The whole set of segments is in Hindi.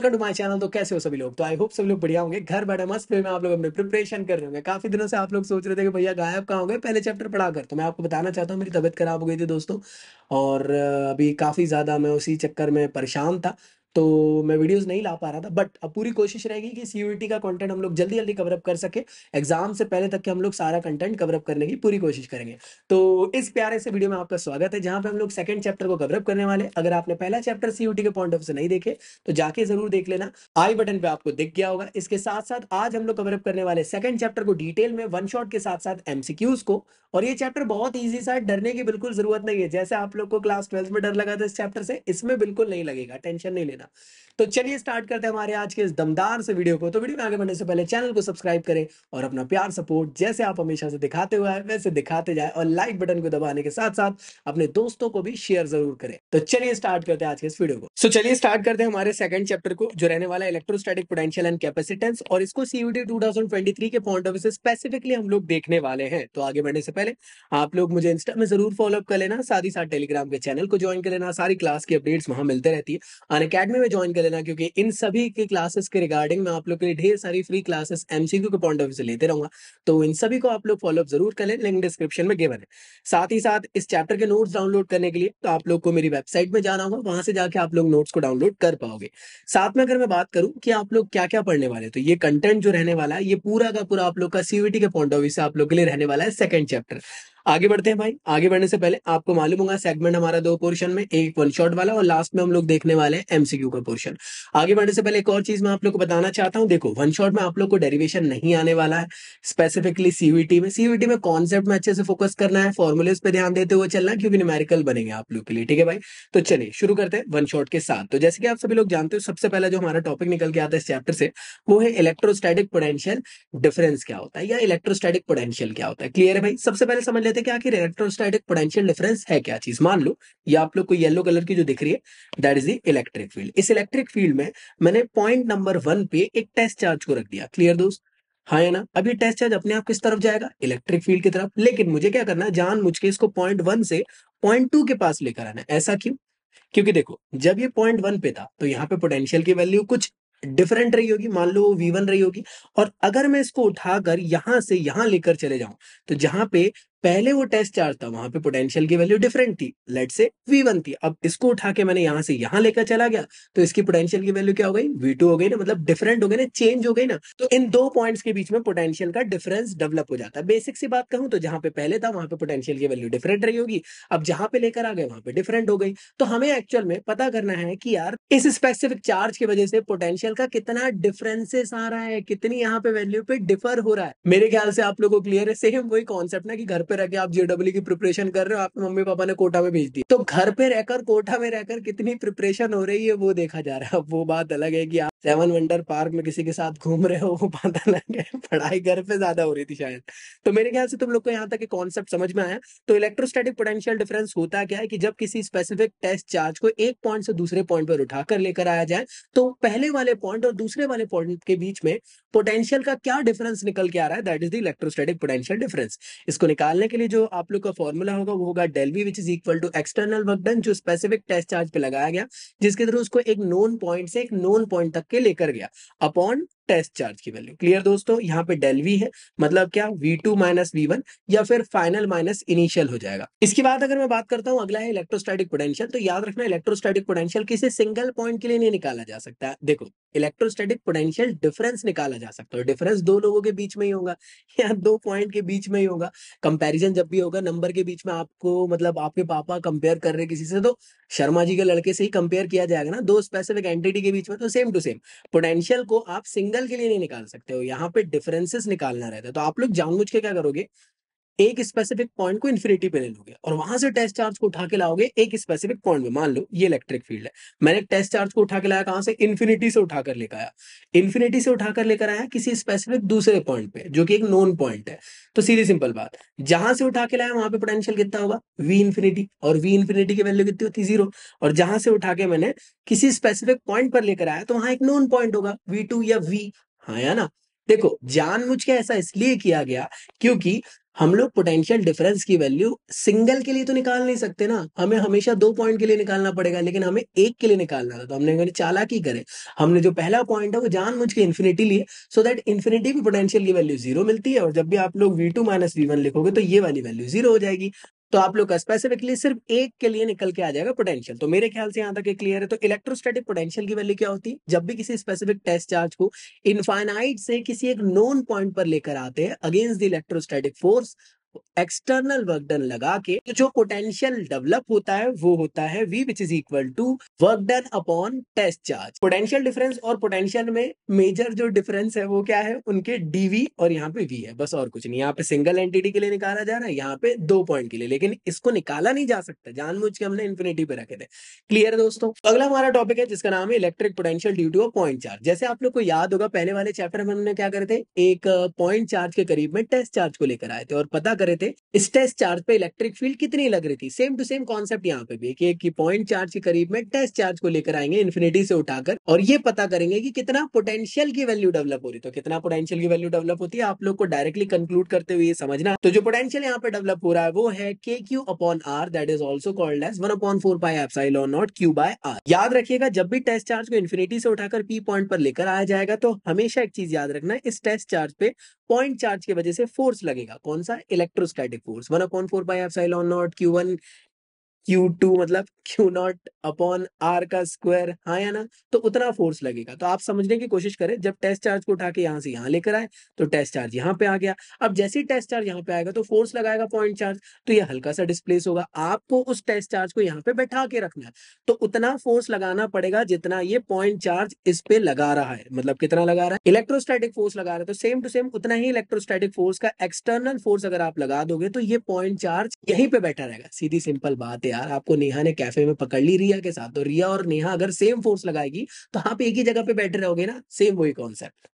वेलकम टू माय चैनल तो कैसे हो सभी लोग तो आई होप सभी लोग बढ़िया होंगे घर बैठे मस्त मैं आप लोग अपने प्रिपरेशन कर रहे होंगे काफी दिनों से आप लोग सोच रहे थे कि भैया गायब कहाँ हो गए पहले चैप्टर पढ़ा कर तो मैं आपको बताना चाहता हूँ मेरी तबियत खराब हो गई थी दोस्तों और अभी काफी ज्यादा मैं उसी चक्कर में परेशान था तो मैं वीडियोस नहीं ला पा रहा था बट अब पूरी कोशिश रहेगी कि सी का कंटेंट हम लोग जल्दी जल्दी कवरअप कर सके एग्जाम से पहले तक के हम लोग सारा कंटेंट कवरअप करने की पूरी कोशिश करेंगे तो इस प्यारे से वीडियो में आपका स्वागत है जहां पे हम लोग सेकंड चैप्टर को कवरअप करने वाले अगर आपने पहला चैप्टर सीयूटी के पॉइंट ऑफ से नहीं देखे तो जाके जरूर देख लेना आई बटन पे आपको दिख गया होगा इसके साथ साथ आज हम लोग कवरअप करने वाले सेकंड चैप्टर को डिटेल में वन शॉट के साथ साथ एमसीक्यूज को और ये चैप्टर बहुत ईजी सा डरने की बिल्कुल जरूरत नहीं है जैसे आप लोग को क्लास ट्वेल्थ में डर लगा था इस चैप्टर से इसमें बिल्कुल नहीं लगेगा टेंशन नहीं देना तो चलिए स्टार्ट करते हैं हमारे आज के इस दमदार से वीडियो को तो वीडियो में आगे बढ़ने से पहले चैनल को सब्सक्राइब करें और अपना प्यार सपोर्ट जैसे आप हमेशा से दिखाते हुए हैं वैसे दिखाते जाए और लाइक बटन को दबाने के साथ साथ अपने दोस्तों को भी शेयर जरूर करें तो चलिए स्टार्ट करते हैं आज के इस वीडियो को सो चलिए स्टार्ट करते हैं हमारे सेकंड चैप्टर को जो रहने वाला इलेक्ट्रोस्टैटिक पोटेंशियल एंड कैपेसिटेंस और इसको सीयूटी टू के पॉइंट ऑफ व्यू से स्पेसिफिकली हम लोग देखने वाले हैं तो आगे बढ़ने से पहले आप लोग मुझे इंस्टा में जरूर फॉलोअप कर लेना साथ ही साथ टेलीग्राम के चैनल को ज्वाइन कर लेना सारी क्लास की अपडेट्स वहां मिलते रहती है अन अकेडमी में ज्वाइन कर लेना क्योंकि इन सभी के क्लासेस के रिगार्डिंग मैं आप लोग के लिए ढेर सारी फ्री क्लासेस एमसीक्यू के पॉइंट ऑफ व्यू से लेते रहूंगा तो इन सभी को आप लोग फॉलोअप जरूर करें लिंक डिस्क्रिप्शन में गिवन है साथ ही साथ इस चैप्टर के नोट्स डाउनलोड करने के लिए तो आप लोग को मेरी वेबसाइट में जाना होगा वहां से जाके आप लोग नोट्स को डाउनलोड कर पाओगे साथ में अगर मैं बात करूं कि आप लोग क्या क्या पढ़ने वाले तो ये कंटेंट जो रहने वाला है ये पूरा का पूरा आप लोग का सीवीटी के पॉइंट ऑफ व्यू से आप लोग के लिए रहने वाला है सेकंड चैप्टर आगे बढ़ते हैं भाई आगे बढ़ने से पहले आपको मालूम होगा सेगमेंट हमारा दो पोर्शन में एक वन शॉट वाला और लास्ट में हम लोग देखने वाले हैं एमसीक्यू का पोर्शन आगे बढ़ने से पहले एक और चीज मैं आप लोग को बताना चाहता हूं देखो वन शॉट में आप लोग को डेरिवेशन नहीं आने वाला है स्पेसिफिकली सीवीटी e में सीवीटी e में कॉन्सेप्ट में अच्छे से फोकस करना है फॉर्मुलेस पे ध्यान देते हुए चलना क्योंकि न्यूमेरिकल बनेंगे आप लोग के लिए ठीक है भाई तो चलिए शुरू करते हैं वन शॉट के साथ तो जैसे कि आप सभी लोग जानते हो सबसे पहला जो हमारा टॉपिक निकल के आता है इस चैप्टर से वो है इलेक्ट्रोस्टैटिक पोटेंशियल डिफरेंस क्या होता है या इलेक्ट्रोस्टैटिक पोटेंशियल क्या होता है क्लियर है भाई सबसे पहले समझ लेते हैं कि आखिर इलेक्ट्रोस्टैटिक पोटेंशियल डिफरेंस है क्या चीज मान लो ये आप लोग को येलो कलर की जो दिख रही है that is the electric field इस इलेक्ट्रिक फील्ड में मैंने पॉइंट नंबर वन पे एक टेस्ट चार्ज को रख दिया क्लियर दोस्त हाँ है ना अभी टेस्ट चार्ज अपने आप किस तरफ जाएगा इलेक्ट्रिक फील्ड की तरफ लेकिन मुझे क्या करना है जान मुझके इसको पॉइंट वन से पॉइंट टू के पास लेकर आना ऐसा क्यों क्योंकि देखो जब ये पॉइंट वन पे था तो यहाँ पे पोटेंशियल की वैल्यू कुछ डिफरेंट रही होगी मान लो वी वन रही होगी और अगर मैं इसको उठाकर यहां से यहां लेकर चले जाऊं तो जहां पे पहले वो टेस्ट चार्ज था वहां पे पोटेंशियल की वैल्यू डिफरेंट थी लेट से वी वन थी अब इसको उठा के मैंने यहां से यहां लेकर चला गया तो इसकी पोटेंशियल की वैल्यू क्या हो गई वी टू हो गई ना मतलब डिफरेंट हो गई ना चेंज हो गई ना तो इन दो पॉइंट्स के बीच में पोटेंशियल का डिफरेंस डेवलप हो जाता है बेसिक सी बात कहूं तो जहां पे पहले था वहां पे पोटेंशियल की वैल्यू डिफरेंट रही होगी अब जहां पे लेकर आ गए वहां पे डिफरेंट हो गई तो हमें एक्चुअल में पता करना है कि यार इस स्पेसिफिक चार्ज की वजह से पोटेंशियल का कितना डिफरेंसेस आ रहा है कितनी यहाँ पे वैल्यू पे डिफर हो रहा है मेरे ख्याल से आप लोगों को क्लियर है सेम वही कॉन्सेप्ट ना कि घर पे रह के आप जेडब्ल्यू की प्रिपरेशन कर रहे हो आपके मम्मी पापा ने कोटा में भेज दी तो घर पे रहकर कोटा में रहकर कितनी प्रिपरेशन हो रही है वो देखा जा रहा है वो बात अलग है कि आप सेवन वंडर पार्क में किसी के साथ घूम रहे हो वो बात अलग है पढ़ाई घर पे ज्यादा हो रही थी शायद तो मेरे ख्याल से तुम लोग को यहाँ तक कॉन्सेप्ट समझ में आया तो इलेक्ट्रोस्टैटिक पोटेंशियल डिफरेंस होता क्या है कि जब किसी स्पेसिफिक टेस्ट चार्ज को एक पॉइंट से दूसरे पॉइंट पर उठाकर लेकर आया जाए तो पहले वाले पॉइंट और दूसरे वाले पॉइंट के बीच में पोटेंशियल का क्या डिफरेंस निकल के आ रहा है that is the electrostatic potential difference इसको निकाल निकालने के लिए जो आप लोग का फॉर्मूला होगा वो होगा del V which is equal to external work done जो स्पेसिफिक टेस्ट चार्ज पे लगाया गया जिसके थ्रू उसको एक नोन पॉइंट से एक नोन पॉइंट तक के लेकर गया अपॉन टेस्ट चार्ज की वैल्यू क्लियर दोस्तों यहाँ पे डेल वी है मतलब क्या V two minus V one या फिर फाइनल माइनस इनिशियल हो जाएगा इसके बाद अगर मैं बात करता हूँ अगला है इलेक्ट्रोस्टैटिक पोटेंशियल तो याद रखना इलेक्ट्रोस्टैटिक पोटेंशियल किसी सिंगल पॉइंट के लिए नहीं निकाला जा सकता देखो इलेक्ट्रोस्टैटिक पोटेंशियल डिफरेंस निकाला जा सकता है डिफरेंस दो लोगों के बीच में ही होगा या दो पॉइंट के बीच में ही होगा कंपैरिजन जब भी होगा नंबर के बीच में आपको मतलब आपके पापा कंपेयर कर रहे किसी से तो शर्मा जी के लड़के से ही कंपेयर किया जाएगा ना दो स्पेसिफिक एंटिटी के बीच में तो सेम टू सेम पोटेंशियल को आप सिंगल के लिए नहीं निकाल सकते हो यहाँ पे डिफरेंसेस निकालना रहता है तो आप लोग जानबूझ के क्या करोगे एक स्पेसिफिक पॉइंट को इन्फिनिटी पे ले लोगे और वहां से टेस्ट चार्ज को उठा के लाओगे एक स्पेसिफिक पॉइंट में मान लो ये इलेक्ट्रिक फील्ड है मैंने टेस्ट चार्ज को उठा के लाया कहां से इन्फिनिटी से उठाकर लेकर आया इन्फिनिटी से उठाकर लेकर आया किसी स्पेसिफिक दूसरे पॉइंट पे जो कि एक नॉन पॉइंट है तो सीधी सिंपल बात जहां से उठा के लाया वहां पे पोटेंशियल कितना होगा वी इन्फिनिटी और वी इन्फिनिटी की वैल्यू कितनी होती जीरो और जहां से उठा के मैंने किसी स्पेसिफिक पॉइंट पर लेकर आया तो वहां एक नॉन पॉइंट होगा वी या वी हाँ या ना देखो जानबूझ के ऐसा इसलिए किया गया क्योंकि हम लोग पोटेंशियल डिफरेंस की वैल्यू सिंगल के लिए तो निकाल नहीं सकते ना हमें हमेशा दो पॉइंट के लिए निकालना पड़ेगा लेकिन हमें एक के लिए निकालना था तो हमने चाला की करे हमने जो पहला पॉइंट है वो जान मुझ के इन्फिनिटी लिए सो दैट इन्फिनिटी भी पोटेंशियल की वैल्यू जीरो मिलती है और जब भी आप लोग V two minus V one लिखोगे तो ये वाली वैल्यू जीरो हो जाएगी तो आप लोग का स्पेसिफिकली सिर्फ एक के लिए निकल के आ जाएगा पोटेंशियल तो मेरे ख्याल से यहाँ तक क्लियर है तो इलेक्ट्रोस्टैटिक पोटेंशियल की वैल्यू क्या होती है जब भी किसी स्पेसिफिक टेस्ट चार्ज को इन्फाइनाइट से किसी एक नोन पॉइंट पर लेकर आते हैं against the electrostatic force external work done लगा के तो जो पोटेंशियल डेवलप होता है वो होता है V which is equal to work done upon test charge potential difference और पोटेंशियल में मेजर जो डिफरेंस है वो क्या है उनके डीवी और यहाँ पे वी है बस और कुछ नहीं यहाँ पे सिंगल एंटिटी के लिए निकाला जा रहा है यहाँ पे दो पॉइंट के लिए लेकिन इसको निकाला नहीं जा सकता जानबूझ के हमने इन्फिनिटी पे रखे थे क्लियर है दोस्तों अगला हमारा टॉपिक है जिसका नाम है electric potential due to point charge जैसे आप लोग को याद होगा पहले वाले चैप्टर में हमने क्या करे थे एक पॉइंट uh, चार्ज के करीब में टेस्ट चार्ज को लेकर आए थे और पता कर रहे थे स्टेस चार्ज पे इलेक्ट्रिक फील्ड कितनी लग रही थी सेम टू सेम कॉन्सेप्ट यहाँ पे भी कि पॉइंट चार्ज के करीब में टेस्ट चार्ज को लेकर आएंगे इन्फिनिटी से उठाकर और ये पता करेंगे कि कितना पोटेंशियल की वैल्यू डेवलप हो रही तो कितना पोटेंशियल की वैल्यू डेवलप होती है आप लोग को डायरेक्टली कंक्लूड करते हुए समझना तो जो पोटेंशियल यहाँ पे डेवलप हो रहा है वो है के Q upon R that is also called as one upon four by epsilon naught Q by R याद रखिएगा जब भी टेस्ट चार्ज को इन्फिनिटी से उठाकर पी पॉइंट पर लेकर आया जाएगा तो हमेशा एक चीज याद रखना इस टेस्ट चार्ज पे पॉइंट चार्ज की वजह से फोर्स लगेगा कौन सा electrostatic force one upon four by F epsilon naught Q one Q two मतलब क्यू नॉट अपॉन आर का स्क्वायर हाँ या ना तो उतना फोर्स लगेगा तो आप समझने की कोशिश करें जब टेस्ट चार्ज को उठा के यहाँ से यहाँ लेकर आए तो टेस्ट चार्ज यहाँ पे आ गया अब जैसे ही टेस्ट चार्ज यहाँ पे आएगा तो फोर्स लगाएगा पॉइंट चार्ज तो ये हल्का सा डिस्प्लेस होगा आपको उस टेस्ट चार्ज को यहाँ पे बैठा के रखना है तो उतना फोर्स लगाना पड़ेगा जितना ये पॉइंट चार्ज इस पे लगा रहा है मतलब कितना लगा रहा है इलेक्ट्रोस्टैटिक फोर्स लगा रहा है तो सेम टू सेम उतना ही इलेक्ट्रोस्टैटिक फोर्स का एक्सटर्नल फोर्स अगर आप लगा दोगे तो ये पॉइंट चार्ज यहीं पे बैठा रहेगा सीधी सिंपल बात है यार आपको नेहा ने कैफे में पकड़ ली रिया के साथ तो रिया और नेहा अगर सेम फोर्स लगाएगी तो आप एक ही जगह पे बैठे रहोगे ना सेम वही कॉन्सेप्ट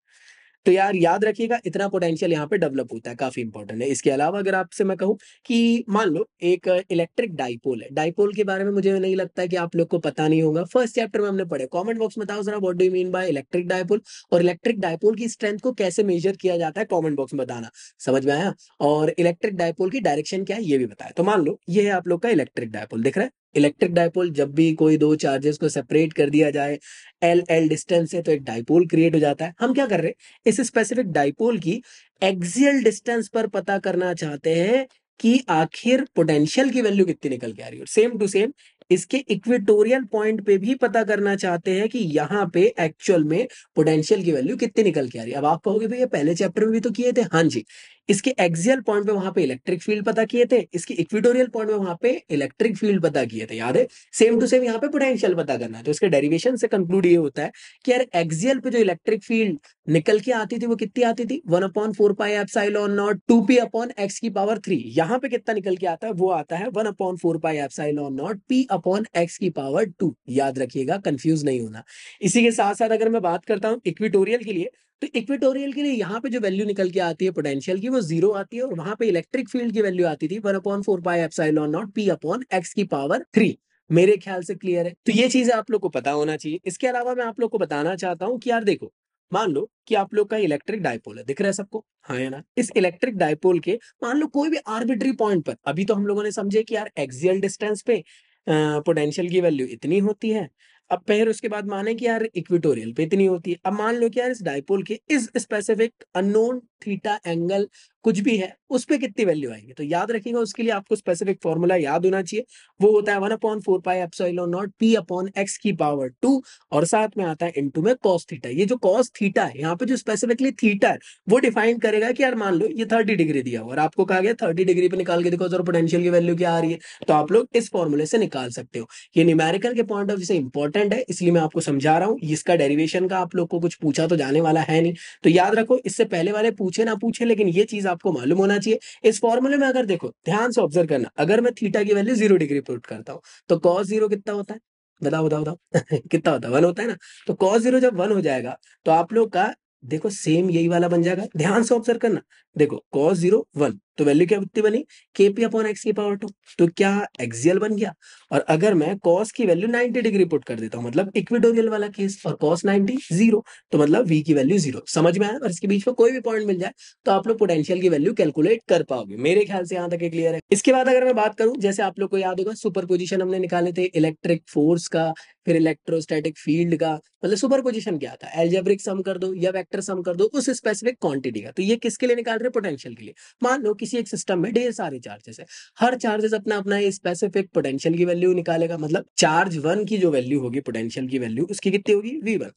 तो यार याद रखिएगा इतना पोटेंशियल यहाँ पे डेवलप होता है काफी इंपॉर्टेंट है इसके अलावा अगर आपसे मैं कहूँ कि मान लो एक इलेक्ट्रिक डाइपोल है डाइपोल के बारे में मुझे नहीं लगता है कि आप लोग को पता नहीं होगा फर्स्ट चैप्टर में हमने पढ़े कॉमेंट बॉक्स में बताओ जरा what do mean by electric dipole और इलेक्ट्रिक डायपोल की स्ट्रेंथ को कैसे मेजर किया जाता है कॉमेंट बॉक्स में बताना समझ में आया और इलेक्ट्रिक डायपोल की डायरेक्शन क्या है ये भी बताया तो मान लो ये है आप लोग का इलेक्ट्रिक डायपोल दिख रहा है इलेक्ट्रिक डायपोल जब भी कोई दो चार्जेस को सेपरेट कर दिया जाए एल एल डिस्टेंस से तो एक डायपोल क्रिएट हो जाता है हम क्या कर रहे हैं इस स्पेसिफिक डायपोल की एक्सियल डिस्टेंस पर पता करना चाहते हैं कि आखिर पोटेंशियल की वैल्यू कितनी निकल के आ रही है सेम टू सेम इसके इक्वेटोरियल पॉइंट पे भी पता करना चाहते हैं कि यहाँ पे एक्चुअल में पोटेंशियल की वैल्यू कितनी निकल के आ रही है अब आप कहोगे भैया पहले चैप्टर में भी तो किए थे हाँ जी इसके एक्सियल पॉइंट पे वहां पे इलेक्ट्रिक फील्ड पता किए थे इसके इक्विटोरियल पॉइंट पे वहां पे इलेक्ट्रिक फील्ड पता किए थे याद है सेम टू सेम यहाँ पे पोटेंशियल पता करना है तो इसके डेरिवेशन से कंक्लूड ये होता है कि यार एक्सियल पे जो इलेक्ट्रिक फील्ड निकल के आती थी वो कितनी आती थी one upon four pi on naught two p upon x की पावर थ्री यहाँ पे कितना निकल के आता है वो आता है one upon four pi on naught p upon x की पावर टू याद रखिएगा कंफ्यूज नहीं होना इसी के साथ साथ अगर मैं बात करता हूँ इक्विटोरियल के लिए तो इक्वेटोरियल के लिए यहाँ पे जो वैल्यू निकल के आती है पोटेंशियल की वो जीरो आती है और वहां पे इलेक्ट्रिक फील्ड की वैल्यू आती थी one upon four by epsilon naught p upon x की पावर थ्री मेरे ख्याल से क्लियर है तो ये चीज आप लोग को पता होना चाहिए इसके अलावा मैं आप लोग को बताना चाहता हूँ कि यार देखो मान लो कि आप लोग का इलेक्ट्रिक डायपोल है दिख रहा है सबको हाँ है ना इस इलेक्ट्रिक डायपोल के मान लो कोई भी आर्बिट्री पॉइंट पर अभी तो हम लोगों ने समझे कि यार एक्सियल डिस्टेंस पे पोटेंशियल की वैल्यू इतनी होती है अब पैर उसके बाद माने कि यार इक्विटोरियल पे इतनी होती है अब मान लो कि यार इस डायपोल के इस स्पेसिफिक अननोन थीटा एंगल कुछ भी है उस पर कितनी वैल्यू आएगी तो याद रखिएगा उसके लिए आपको स्पेसिफिक फॉर्मूला याद होना चाहिए वो होता है one upon four pi epsilon naught p upon x की पावर टू और साथ में आता है इंटू में कॉस थीटा ये जो कॉस थीटा है यहाँ पे जो स्पेसिफिकली थीटा है वो डिफाइन करेगा कि यार मान लो ये थर्टी डिग्री दिया हुआ और आपको कहा गया थर्टी डिग्री पे निकाल के देखो जरूर पोटेंशियल की वैल्यू क्या आ रही है तो आप लोग इस फॉर्मूले से निकाल सकते हो ये न्यूमेरिकल के पॉइंट ऑफ व्यू से इंपॉर्टेंट है इसलिए मैं आपको समझा रहा हूँ इसका डेरिवेशन का आप लोग को कुछ पूछा तो जाने वाला है नहीं तो याद रखो इससे पहले वाले पूछे ना पूछे लेकिन ये चीज आपको मालूम होना चाहिए इस फॉर्मूले में अगर देखो ध्यान से ऑब्जर्व करना अगर मैं थीटा की वैल्यू जीरो डिग्री पुट करता हूँ तो कॉस जीरो कितना होता है बताओ बताओ बताओ कितना होता है वन होता है ना तो कॉस जीरो जब वन हो जाएगा तो आप लोग का देखो सेम यही वाला बन जाएगा ध्यान से ऑब्जर्व करना देखो कॉस जीरो वन तो वैल्यू क्या कितनी बनी के पी अपॉन एक्स की पावर टू तो क्या एक्सियल बन गया और अगर मैं कॉस की वैल्यू नाइनटी डिग्री पुट कर देता हूं मतलब इक्विटोरियल वाला केस और कॉस नाइनटी जीरो तो मतलब वी की वैल्यू जीरो समझ में आया और इसके बीच में कोई भी पॉइंट मिल जाए तो आप लोग पोटेंशियल की वैल्यू कैलकुलेट कर पाओगे मेरे ख्याल से यहाँ तक क्लियर है इसके बाद अगर मैं बात करूं जैसे आप लोग को याद होगा सुपर पोजिशन हमने निकाले थे इलेक्ट्रिक फोर्स का फिर इलेक्ट्रोस्टैटिक फील्ड का मतलब सुपर पोजिशन क्या था एल्जेब्रिक सम कर दो या वैक्टर सम कर दो उस स्पेसिफिक क्वांटिटी का तो ये किसके लिए निकाल रहे पोटेंशियल के लिए मान लो किसी एक सिस्टम में ढेर सारे चार्जेस है हर चार्जेस अपना अपना स्पेसिफिक पोटेंशियल की वैल्यू निकालेगा मतलब चार्ज वन की जो वैल्यू होगी पोटेंशियल की वैल्यू उसकी कितनी होगी वी वन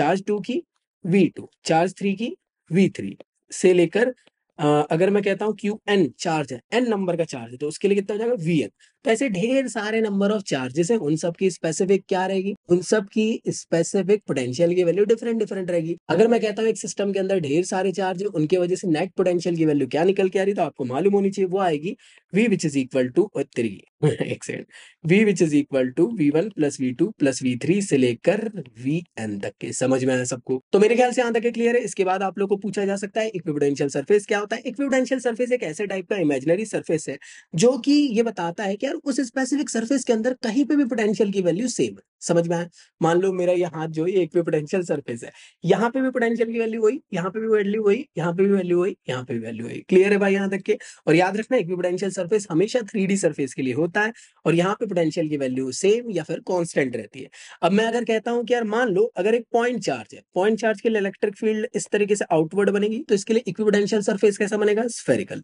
चार्ज टू की वी टू चार्ज थ्री की वी थ्री से लेकर अगर मैं कहता हूँ क्यू एन चार्ज है एन नंबर का चार्ज है तो उसके लिए कितना हो जाएगा वी एन तो ऐसे ढेर सारे नंबर ऑफ चार्जेस है उन सब की स्पेसिफिक क्या रहेगी उन सब की स्पेसिफिक पोटेंशियल की वैल्यू डिफरेंट डिफरेंट रहेगी अगर मैं कहता हूँ एक सिस्टम के अंदर ढेर सारे चार्ज है उनकी वजह से नेट पोटेंशियल की वैल्यू क्या निकल के आ रही तो आपको मालूम होनी चाहिए वो आएगी V which is equal to three एक V which is equal to V one plus V two plus V three से लेकर वी एन तक के समझ में आया सबको तो मेरे ख्याल से यहां तक क्लियर है इसके बाद आप लोग को पूछा जा सकता है इक्विपोटेंशियल सरफेस क्या होता है इक्विपोटेंशियल सरफेस एक ऐसे टाइप का इमेजिनरी सरफेस है जो कि ये बताता है कि अगर उस स्पेसिफिक सरफेस के अंदर कहीं पे भी पोटेंशियल की वैल्यू सेम है समझ में आया मान लो मेरा ये हाथ जो है एक पे पोटेंशियल सरफेस है यहाँ पे भी पोटेंशियल की वैल्यू हुई यहाँ पे भी वैल्यू हुई यहाँ पे भी वैल्यू हुई यहाँ पे भी वैल्यू हुई क्लियर है भाई यहाँ तक के और याद रखना एक पोटेंशियल सर्फेस हमेशा थ्री सरफेस के लिए होता है और यहाँ पे पोटेंशियल की वैल्यू सेम या फिर कॉन्स्टेंट रहती है अब मैं अगर कहता हूँ कि यार मान लो अगर एक पॉइंट चार्ज है पॉइंट चार्ज के लिए इलेक्ट्रिक फील्ड इस तरीके से आउटवर्ड बनेगी तो इसके लिए इक्विपोटेंशियल सर्फेस कैसा बनेगा स्फेरिकल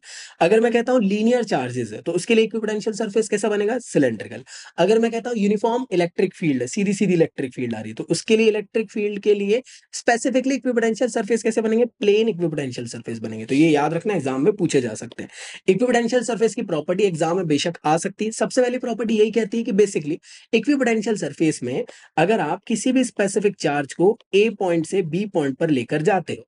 अगर मैं कहता हूँ लीनियर चार्जेस है तो उसके लिए इक्विपोटेंशियल सर्फेस कैसा बनेगा सिलेंड्रिकल अगर मैं कहता हूँ यूनिफॉर्म इलेक्ट्रिक फील्ड सीधी सीधी इलेक्ट्रिक फील्ड आ रही है तो उसके लिए इलेक्ट्रिक फील्ड के लिए स्पेसिफिकली इक्विपोटेंशियल सर्फेस कैसे बनेंगे प्लेन इक्विपोटेंशियल सर्फेस बनेंगे तो ये याद रखना एग्जाम में पूछे जा सकते हैं इक्विपोटेंशियल सर्फेस की प्रॉपर्टी एग्जाम में बेशक आ सकती है सबसे पहली प्रॉपर्टी यही कहती है कि बेसिकली इक्विपोटेंशियल सर्फेस में अगर आप किसी भी स्पेसिफिक चार्ज को ए पॉइंट से बी पॉइंट पर लेकर जाते हो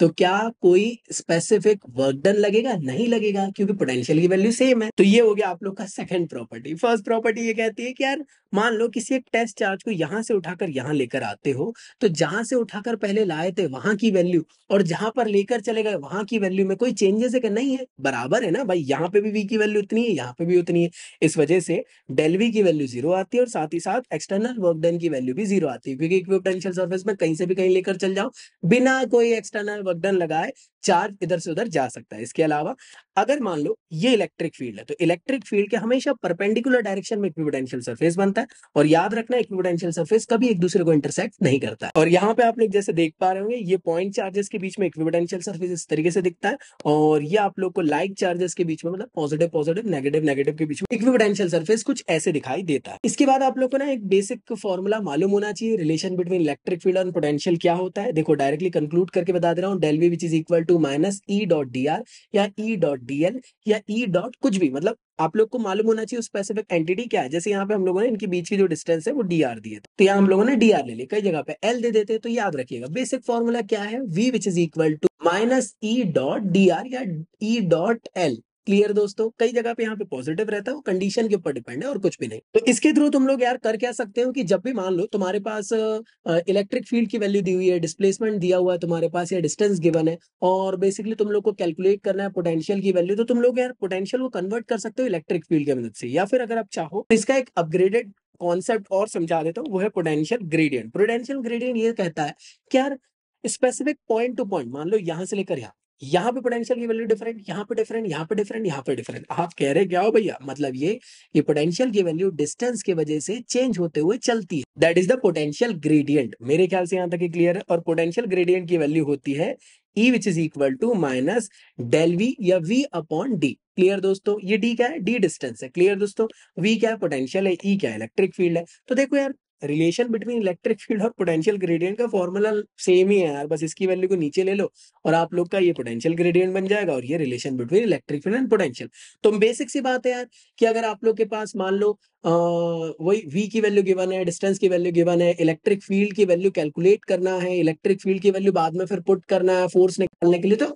तो क्या कोई स्पेसिफिक वर्क डन लगेगा नहीं लगेगा क्योंकि पोटेंशियल की वैल्यू सेम है तो ये हो गया आप लोग का सेकंड प्रॉपर्टी फर्स्ट प्रॉपर्टी ये कहती है कि यार मान लो किसी एक टेस्ट चार्ज को यहां से उठाकर यहां लेकर आते हो तो जहां से उठाकर पहले लाए थे वहां की वैल्यू और जहां पर लेकर चले गए वहां की वैल्यू में कोई चेंजेस है नहीं है बराबर है ना भाई यहाँ पे भी वी की वैल्यू उतनी है यहाँ पे भी उतनी है इस वजह से डेलवी की वैल्यू जीरो आती है और साथ ही साथ एक्सटर्नल वर्क डन की वैल्यू भी जीरो आती है क्योंकि इक्विपोटेंशियल सर्विस में कहीं से भी कहीं लेकर चल जाओ बिना कोई एक्सटर्नल वर्क डन लगाए चार्ज इधर से उधर जा सकता है इसके अलावा अगर मान लो ये इलेक्ट्रिक फील्ड है तो इलेक्ट्रिक फील्ड के हमेशा परपेंडिकुलर डायरेक्शन में इक्विपोटेंशियल सरफेस बनता है और याद रखना इक्विपोटेंशियल सरफेस कभी एक दूसरे को इंटरसेक्ट नहीं करता है और यहाँ पे आप लोग जैसे देख पा रहे होंगे ये पॉइंट चार्जेस के बीच में इक्विपोटेंशियल सर्फेस इस तरीके से दिखता है और ये आप लोग को लाइक चार्जेस के बीच में मतलब पॉजिटिव पॉजिटिव नेगेटिव नेगेटिव के बीच में इक्विपोटेंशियल सर्फेस कुछ ऐसे दिखाई देता है इसके बाद आप लोग को ना एक बेसिक फॉर्मुला मालूम होना चाहिए रिलेशन बिटवीन इलेक्ट्रिक फील्ड और पोटेंशियल क्या होता है देखो डायरेक्टली कंक्लूड करके बता दे रहा हूँ del V which is equal to minus E dot d r या ई डॉट डी एल या ई e डॉट कुछ भी मतलब आप लोग को मालूम होना चाहिए स्पेसिफिक एंटिटी क्या है जैसे यहाँ पे हम लोगों ने इनके बीच की जो डिस्टेंस है वो डी आर दिए तो यहाँ हम लोगों ने डी आर ले लिया कई जगह पे एल दे देते हैं तो याद रखिएगा बेसिक फॉर्मूला क्या है V which is equal to minus E dot d r या ई डॉट एल क्लियर दोस्तों कई जगह पे यहाँ पे पॉजिटिव रहता है वो कंडीशन के ऊपर डिपेंड है और कुछ भी नहीं तो इसके थ्रू तुम लोग यार कर क्या सकते हो कि जब भी मान लो तुम्हारे पास इलेक्ट्रिक फील्ड की वैल्यू दी हुई है डिस्प्लेसमेंट दिया हुआ है तुम्हारे पास या डिस्टेंस गिवन है और बेसिकली तुम लोग को कैलकुलेट करना है पोटेंशियल की वैल्यू तो तुम लोग यार पोटेंशियल को कन्वर्ट कर सकते हो इलेक्ट्रिक फील्ड की मदद से या फिर अगर आप चाहो तो इसका एक अपग्रेडेड कॉन्सेप्ट और समझा देता हूँ वो है पोटेंशियल ग्रेडियंट पोटेंशियल ग्रेडियंट ये कहता है कि यार स्पेसिफिक पॉइंट टू पॉइंट मान लो यहां से लेकर यहाँ यहाँ पे पोटेंशियल की वैल्यू डिफरेंट यहाँ पे डिफरेंट यहाँ पे डिफरेंट यहाँ पे डिफरेंट आप कह रहे क्या हो भैया मतलब ये कि पोटेंशियल की वैल्यू डिस्टेंस की वजह से चेंज होते हुए चलती है that is the potential gradient मेरे ख्याल से यहाँ तक क्लियर है और पोटेंशियल ग्रेडियंट की वैल्यू होती है E which is equal to minus del V या वी अपॉन डी क्लियर दोस्तों ये डी क्या है डी डिस्टेंस है क्लियर दोस्तों वी क्या है पोटेंशियल है ई e क्या है इलेक्ट्रिक फील्ड है तो देखो यार रिलेशन बिटवीन इलेक्ट्रिक फील्ड और पोटेंशियल ग्रेडियंट का फॉर्मूला सेम ही है यार बस इसकी वैल्यू को नीचे ले लो और आप लोग का ये पोटेंशियल ग्रेडियंट बन जाएगा और ये relation between electric field and potential तो बेसिक सी बात है यार कि अगर आप लोग के पास मान लो वही वी की वैल्यू गिवन है डिस्टेंस की वैल्यू गिवन है इलेक्ट्रिक फील्ड की वैल्यू कैलकुलेट करना है इलेक्ट्रिक फील्ड की वैल्यू बाद में फिर पुट करना है फोर्स निकालने के लिए तो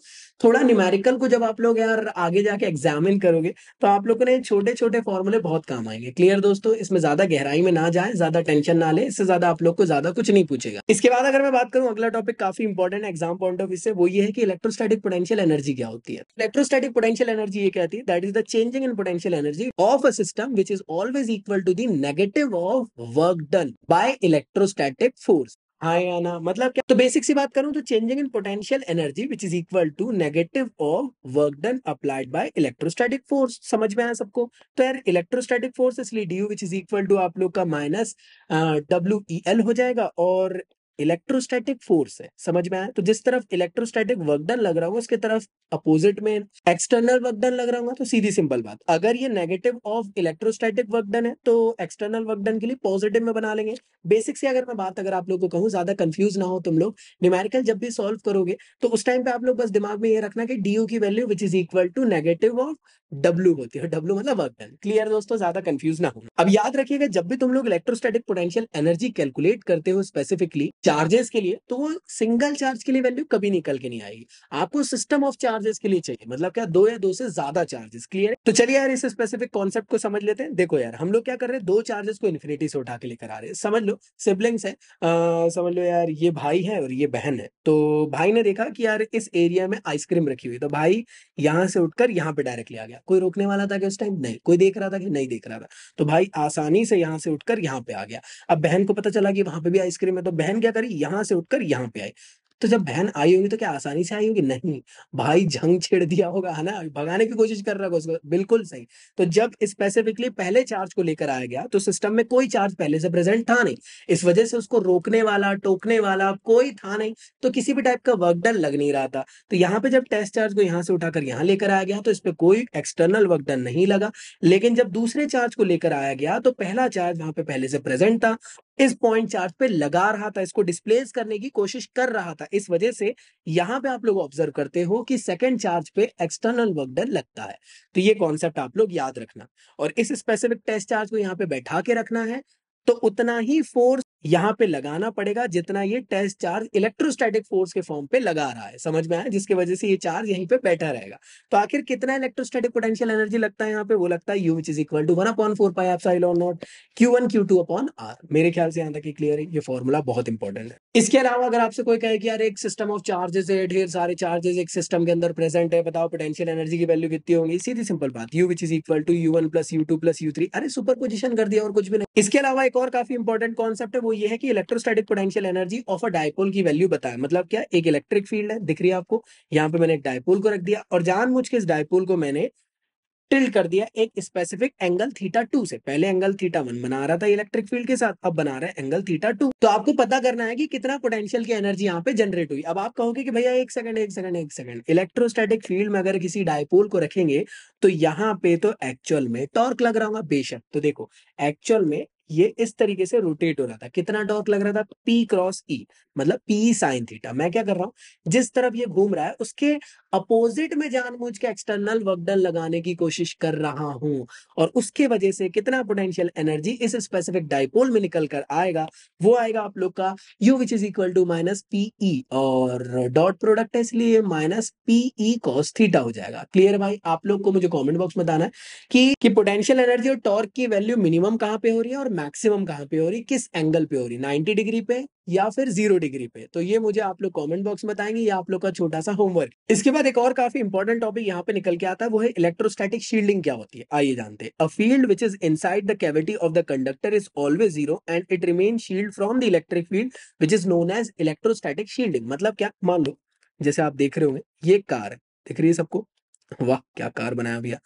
थोड़ा न्यूमेरिकल को जब आप लोग यार आगे जाके एग्जामिन करोगे तो आप लोगों ने छोटे छोटे फॉर्मूले बहुत काम आएंगे क्लियर दोस्तों इसमें ज्यादा गहराई में ना जाए ज्यादा टेंशन ना ले इससे ज्यादा आप लोग को ज्यादा कुछ नहीं पूछेगा इसके बाद अगर मैं बात करूं अगला टॉपिक काफी इंपॉर्टेंट एग्जाम पॉइंट ऑफ इससे से वो ये है कि इलेक्ट्रोस्टैटिक पोटेंशियल एनर्जी क्या होती है इलेक्ट्रोस्टैटिक पोटेंशियल एनर्जी ये कहती है that is the changing in potential energy of a system which is always equal to the negative of work done by electrostatic force हाँ या ना मतलब क्या तो बेसिक सी बात करूं तो changing in potential energy which is equal to negative of work done applied by electrostatic force समझ में आया सबको तो यार इलेक्ट्रोस्टैटिक फोर्स इसलिए d U which is equal to आप लोग का माइनस डब्ल्यू ई एल हो जाएगा और इलेक्ट्रोस्टैटिक फोर्स है समझ में आया तो जिस तरफ इलेक्ट्रोस्टैटिक वर्कडन लग रहा होगा उसके तरफ अपोजिट में एक्सटर्नल वर्कडन लग रहा होगा तो सीधी सिंपल बात अगर ये नेगेटिव ऑफ इलेक्ट्रोस्टैटिक वर्कडन है तो एक्सटर्नल वर्कडन के लिए पॉजिटिव में बना लेंगे बेसिक से अगर मैं बात अगर आप लोग को कहूँ ज्यादा कंफ्यूज ना हो तुम लोग न्यूमेरिकल जब भी सॉल्व करोगे तो उस टाइम पे आप लोग बस दिमाग में ये रखना की डी की value which is equal to negative of W होती है डब्ल्यू मतलब वर्कडन क्लियर दोस्तों ज्यादा कंफ्यूज ना हो अब याद रखिएगा जब भी तुम लोग इलेक्ट्रोस्टैटिक पोटेंशियल एनर्जी कैलकुलेट करते हो स्पेसिफिकली चार्जेस के लिए तो वो सिंगल चार्ज के लिए वैल्यू कभी निकल के नहीं आएगी आपको सिस्टम ऑफ चार्जेस के लिए चाहिए मतलब क्या दो या दो से ज्यादा चार्जेस क्लियर तो चलिए यार इस स्पेसिफिक कॉन्सेप्ट को समझ लेते हैं देखो यार हम लोग क्या कर रहे हैं दो चार्जेस को इन्फिनिटी से उठा के लेकर आ रहे हैं समझ लो सिबलिंग्स है आ, समझ लो यार ये भाई है और ये बहन है तो भाई ने देखा कि यार इस एरिया में आइसक्रीम रखी हुई तो भाई यहाँ से उठकर यहाँ पे डायरेक्टली आ गया कोई रोकने वाला था कि उस टाइम नहीं कोई देख रहा था कि नहीं देख रहा था तो भाई आसानी से यहाँ से उठकर यहाँ पे आ गया अब बहन को पता चला कि वहां पे भी आइसक्रीम है तो बहन क्या क्या करी यहाँ से उठकर यहाँ पे आई तो जब बहन आई होगी तो क्या आसानी से आई होगी नहीं भाई जंग छेड़ दिया होगा है ना भगाने की कोशिश कर रहा होगा उसको बिल्कुल सही तो जब स्पेसिफिकली पहले चार्ज को लेकर आया गया तो सिस्टम में कोई चार्ज पहले से प्रेजेंट था नहीं इस वजह से उसको रोकने वाला टोकने वाला कोई था नहीं तो किसी भी टाइप का वर्क डन लग नहीं रहा था तो यहाँ पे जब टेस्ट चार्ज को यहाँ से उठाकर यहाँ लेकर आया गया तो इस पर कोई एक्सटर्नल वर्क डन नहीं लगा लेकिन जब दूसरे चार्ज को लेकर आया गया तो पहला चार्ज वहां पर पहले से प्रेजेंट था इस पॉइंट चार्ज पे लगा रहा था इसको डिस्प्लेस करने की कोशिश कर रहा था इस वजह से यहां पे आप लोग ऑब्जर्व करते हो कि सेकेंड चार्ज पे एक्सटर्नल वर्क डन लगता है तो ये कॉन्सेप्ट आप लोग याद रखना और इस स्पेसिफिक टेस्ट चार्ज को यहाँ पे बैठा के रखना है तो उतना ही फोर्स यहाँ पे लगाना पड़ेगा जितना ये टेस्ट चार्ज इलेक्ट्रोस्टैटिक फोर्स के फॉर्म पे लगा रहा है समझ में आया जिसके वजह से ये चार्ज यहीं पे बैठा रहेगा तो आखिर कितना इलेक्ट्रोस्टैटिक पोटेंशियल एनर्जी लगता है यहाँ पे वो लगता है U which is equal to one upon four pi epsilon naught Q one Q two upon r मेरे ख्याल से यहाँ तक क्लियर है ये फॉर्मूला बहुत इंपॉर्टेंट है इसके अलावा अगर आपसे कोई कहे कि यार एक सिस्टम ऑफ चार्जेस है ढेर सारे चार्जेस एक सिस्टम के अंदर प्रेजेंट है बताओ पोटेंशियल एनर्जी की वैल्यू कितनी होगी सीधी सिंपल बात U which is equal to U one plus U two plus U three अरे सुपर पोजिशन कर दिया और कुछ भी नहीं इसके अलावा एक और काफी इंपॉर्टेंट कॉन्सेप्ट है वो ये है कि electrostatic potential energy of a dipole की वैल्यू बताए मतलब क्या एक इलेक्ट्रिक फील्ड है दिख रही है आपको यहाँ पे मैंने एक डायपोल को रख दिया और जानबूझ के इस डायपोल को मैंने टिल्ट कर दिया एक स्पेसिफिक एंगल थीटा टू से पहले एंगल थीटा वन बना रहा था इलेक्ट्रिक फील्ड के साथ अब बना रहा है एंगल थीटा टू तो आपको पता करना है कि कितना पोटेंशियल की एनर्जी यहाँ पे जनरेट हुई अब आप कहोगे कि भैया एक सेकंड एक सेकंड एक सेकंड इलेक्ट्रोस्टैटिक फील्ड में अगर किसी डायपोल को रखेंगे तो यहाँ पे तो एक्चुअल में टॉर्क लग रहा होगा बेशक तो देखो एक्चुअल में ये इस तरीके से रोटेट हो रहा था कितना टॉर्क लग रहा था पी क्रॉस ई मतलब पी साइन थीटा मैं क्या कर रहा हूं जिस तरफ ये घूम रहा है उसके अपोजिट में जानबूझ के एक्सटर्नल वर्क डन लगाने की कोशिश कर रहा हूं और उसके वजह से कितना पोटेंशियल एनर्जी इस स्पेसिफिक डाइपोल में निकल कर आएगा वो आएगा आप लोग का U which is equal to minus p E और डॉट प्रोडक्ट है इसलिए माइनस पीई कॉस थीटा हो जाएगा क्लियर भाई आप लोग को मुझे कॉमेंट बॉक्स में बताना है कि, कि पोटेंशियल एनर्जी और टॉर्क की वैल्यू मिनिमम कहां पर हो रही है और मैक्सिमम कहाँ पे हो रही किस एंगल पे हो रही 90 डिग्री पे या फिर जीरो डिग्री पे तो ये मुझे आप लोग कमेंट बॉक्स में बताएंगे या आप लोग का छोटा सा होमवर्क इसके बाद एक और काफी इंपॉर्टेंट टॉपिक यहाँ पे निकल के आता है वो है इलेक्ट्रोस्टैटिक शील्डिंग क्या होती है आइए जानते हैं a field which is inside the cavity of the conductor is always zero and it remain shield from the electric field which is known as electrostatic shielding मतलब क्या मान लो जैसे आप देख रहे होंगे ये कार है दिख रही है सबको वाह क्या कार बनाया भैया